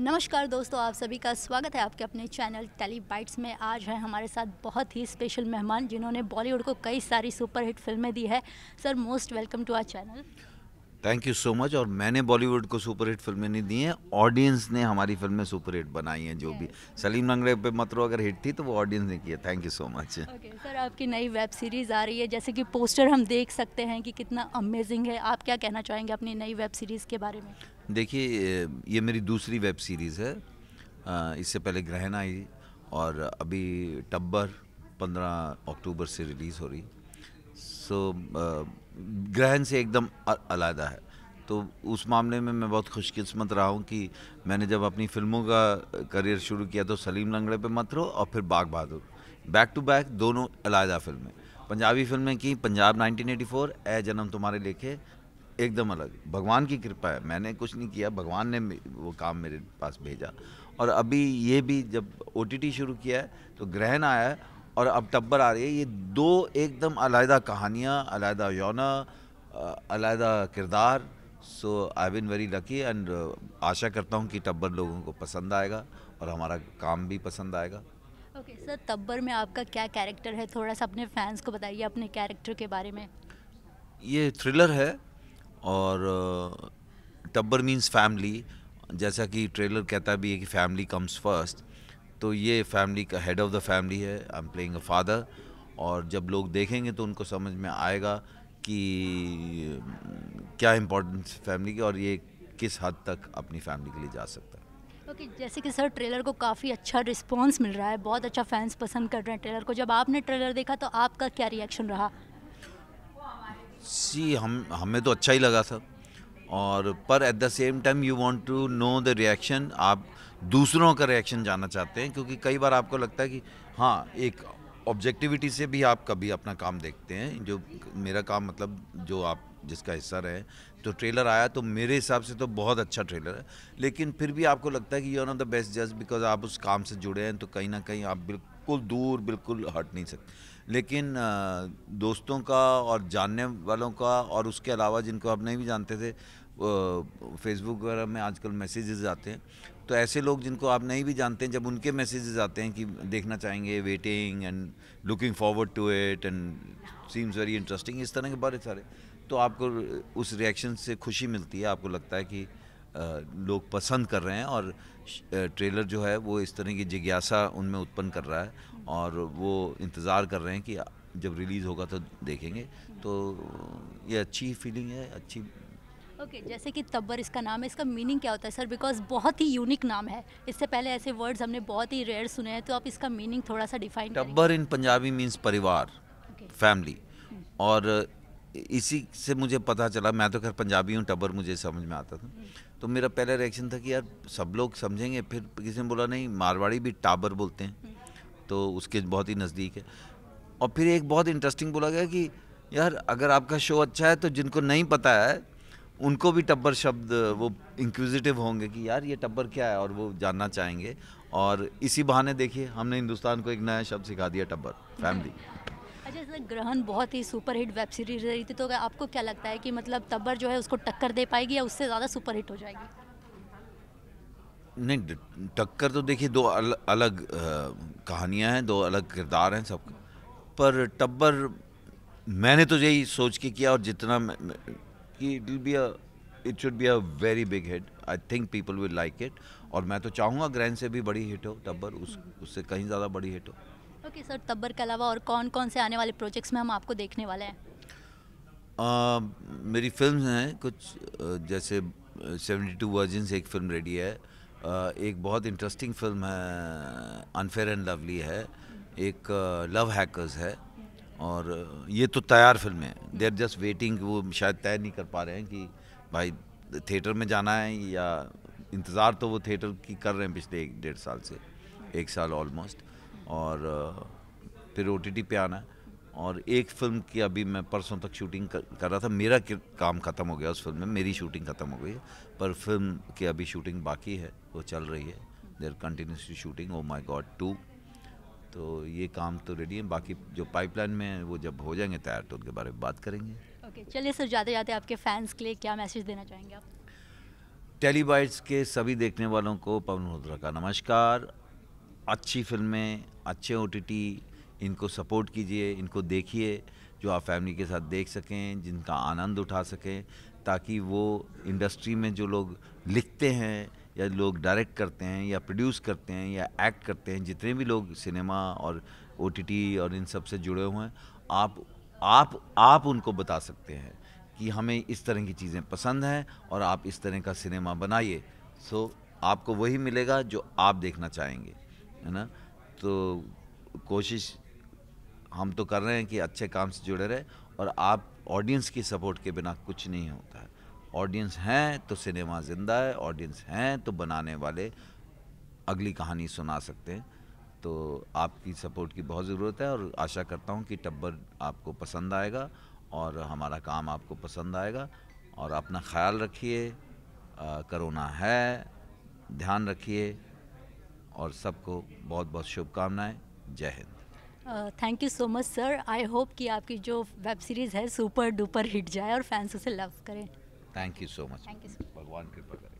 नमस्कार दोस्तों आप सभी का स्वागत है आपके अपने चैनल टेली बाइट्स में आज है हमारे साथ बहुत ही स्पेशल मेहमान जिन्होंने बॉलीवुड को कई सारी सुपरहिट फिल्में दी है sir most welcome to R channel thank you so much और मैंने बॉलीवुड को सुपरहिट फिल्में नहीं दी हैं ऑडियंस ने हमारी फिल्में सुपरहिट बनाई हैं जो भी सलीम लंगड़े पे मतलब अगर हिट थी तो वो ऑडियंस ने किया thank you so much sir आपकी नई वेब सीरीज़ आ रही है जैसे कि पोस्टर हम देख सकते हैं कि कितना अमेजिंग है आप क्या कहना चाहेंगे अपनी नई वेब सीरीज़ के बारे में देखिए ये मेरी दूसरी वेब सीरीज़ है इससे पहले ग्रहण आई और अभी टब्बर 15 अक्टूबर से रिलीज़ हो रही सो ग्रहण से एकदम अलहदा है तो उस मामले में मैं बहुत खुशकिस्मत रहा हूँ कि मैंने जब अपनी फिल्मों का करियर शुरू किया तो सलीम लंगड़े पे मत रहो और फिर Bagh Bahadur back to back दोनों अलादा फिल्में पंजाबी फिल्में की पंजाब 1984 ए जन्म तुम्हारे लेखे एकदम अलग भगवान की कृपा है मैंने कुछ नहीं किया भगवान ने वो काम मेरे पास भेजा और अभी ये भी जब ओ शुरू किया है तो ग्रहण आया है और अब टब्बर आ रही है ये दो एकदम अलहदा कहानियाँ अलीहदा यौना अलहदा किरदार so I been very lucky and आशा करता हूँ कि टब्बर लोगों को पसंद आएगा और हमारा काम भी पसंद आएगा ओके okay, सर टब्बर में आपका क्या कैरेक्टर है थोड़ा सा अपने फैंस को बताइए अपने कैरेक्टर के बारे में ये थ्रिलर है और टब्बर मीन्स फैमिली जैसा कि ट्रेलर कहता भी है कि फैमिली कम्स फर्स्ट तो ये फैमिली का हेड ऑफ़ द फैमिली है I am playing a father और जब लोग देखेंगे तो उनको समझ में आएगा कि क्या इम्पोर्टेंस फैमिली की और ये किस हद तक अपनी फैमिली के लिए जा सकता है ओके okay, जैसे कि सर ट्रेलर को काफ़ी अच्छा रिस्पांस मिल रहा है बहुत अच्छा फैंस पसंद कर रहे हैं ट्रेलर को जब आपने ट्रेलर देखा तो आपका क्या रिएक्शन रहा सी हम हमें तो अच्छा ही लगा सर और पर at the same time you want to know the reaction आप दूसरों का रिएक्शन जानना चाहते हैं क्योंकि कई बार आपको लगता है कि हाँ एक ऑब्जेक्टिविटी से भी आप कभी अपना काम देखते हैं जो मेरा काम मतलब जो आप जिसका हिस्सा रहे तो ट्रेलर आया तो मेरे हिसाब से तो बहुत अच्छा ट्रेलर है लेकिन फिर भी आपको लगता है कि you are not the best जज बिकॉज आप उस काम से जुड़े हैं तो कहीं ना कहीं आप बिल्कुल बिल्कुल दूर बिल्कुल हट नहीं सकते लेकिन दोस्तों का और जानने वालों का और उसके अलावा जिनको आप नहीं भी जानते थे फेसबुक वगैरह में आजकल मैसेजेस आते हैं तो ऐसे लोग जिनको आप नहीं भी जानते हैं जब उनके मैसेजेस आते हैं कि देखना चाहेंगे waiting and looking forward to it and seems very interesting इस तरह के बारे सारे तो आपको उस रिएक्शन से खुशी मिलती है आपको लगता है कि लोग पसंद कर रहे हैं और ट्रेलर जो है वो इस तरह की जिज्ञासा उनमें उत्पन्न कर रहा है और वो इंतज़ार कर रहे हैं कि जब रिलीज़ होगा तो देखेंगे तो ये अच्छी फीलिंग है अच्छी ओके okay, जैसे कि तब्बर इसका नाम है इसका मीनिंग क्या होता है सर बिकॉज बहुत ही यूनिक नाम है इससे पहले ऐसे वर्ड्स हमने बहुत ही रेयर सुने हैं तो आप इसका मीनिंग थोड़ा सा डिफाइन टब्बर इन पंजाबी मीन्स परिवार फैमिली हम्म। और इसी से मुझे पता चला मैं तो खैर पंजाबी हूँ टब्बर मुझे समझ में आता था हम्म। तो मेरा पहला रिएक्शन था कि यार सब लोग समझेंगे फिर किसी ने बोला नहीं मारवाड़ी भी टाबर बोलते हैं तो उसके बहुत ही नज़दीक है और फिर एक बहुत इंटरेस्टिंग बोला गया कि यार अगर आपका शो अच्छा है तो जिनको नहीं पता है उनको भी टब्बर शब्द वो इंक्विजिटिव होंगे कि यार ये टब्बर क्या है और वो जानना चाहेंगे और इसी बहाने देखिए हमने हिंदुस्तान को एक नया शब्द सिखा दिया टब्बर फैमिली जैसे ग्रहण बहुत ही सुपरहिट वेब सीरीज रही थी तो आपको क्या लगता है कि मतलब तब्बर जो है उसको टक्कर दे पाएगी या उससे ज़्यादा सुपरहिट हो जाएगी नहीं टक्कर तो देखिए दो अल, अलग कहानियां हैं दो अलग किरदार हैं सब पर टब्बर मैंने तो यही सोच के किया और जितना कि it will be a it should be a very big hit I think people will like it और मैं तो चाहूँगा ग्रैंड से भी बड़ी हिट हो टब्बर उस उससे कहीं ज़्यादा बड़ी हिट हो ओके सर तब्बर के अलावा और कौन कौन से आने वाले प्रोजेक्ट्स में हम आपको देखने वाले हैं मेरी फिल्म हैं कुछ जैसे 72 टू वर्जन एक फिल्म रेडी है एक बहुत इंटरेस्टिंग फिल्म है अनफेयर एंड लवली है एक लव हैकर्स है और ये तो तैयार फिल्म है दे आर जस्ट वेटिंग वो शायद तय नहीं कर पा रहे हैं कि भाई थिएटर में जाना है या इंतज़ार तो वो थिएटर की कर रहे हैं पिछले एक डेढ़ साल से एक साल ऑलमोस्ट और फिर ओ पे आना है और एक फिल्म की अभी मैं परसों तक शूटिंग कर, कर रहा था मेरा काम ख़त्म हो गया उस फिल्म में मेरी शूटिंग ख़त्म हो गई पर फिल्म की अभी शूटिंग बाकी है वो चल रही है there continuously shooting oh my god two तो ये काम तो रेडी है बाकी जो पाइपलाइन में वो जब हो जाएंगे तैयार तो उनके बारे में बात करेंगे ओके okay, चलिए सर जाते जाते आपके फैंस के लिए क्या मैसेज देना चाहेंगे आप टेलीबाइट्स के सभी देखने वालों को पवन होत्रा का नमस्कार अच्छी फिल्में अच्छे ओ इनको सपोर्ट कीजिए इनको देखिए जो आप फैमिली के साथ देख सकें जिनका आनंद उठा सकें ताकि वो इंडस्ट्री में जो लोग लिखते हैं या लोग डायरेक्ट करते हैं या प्रोड्यूस करते हैं या एक्ट करते हैं जितने भी लोग सिनेमा और ओ और इन सब से जुड़े हुए हैं आप आप आप उनको बता सकते हैं कि हमें इस तरह की चीज़ें पसंद हैं और आप इस तरह का सिनेमा बनाइए सो आपको वही मिलेगा जो आप देखना चाहेंगे है ना तो कोशिश हम तो कर रहे हैं कि अच्छे काम से जुड़े रहे और आप ऑडियंस की सपोर्ट के बिना कुछ नहीं होता है ऑडियंस हैं तो सिनेमा ज़िंदा है ऑडियंस हैं तो बनाने वाले अगली कहानी सुना सकते हैं तो आपकी सपोर्ट की बहुत ज़रूरत है और आशा करता हूँ कि टब्बर आपको पसंद आएगा और हमारा काम आपको पसंद आएगा और अपना ख्याल रखिए कोरोना है ध्यान रखिए और सबको बहुत बहुत शुभकामनाएं Jai Hind thank you so much sir I hope कि आपकी जो वेब सीरीज़ है सुपर डुपर हिट जाए और फैंस उसे लव करें थैंक यू सो मच भगवान कृपा करें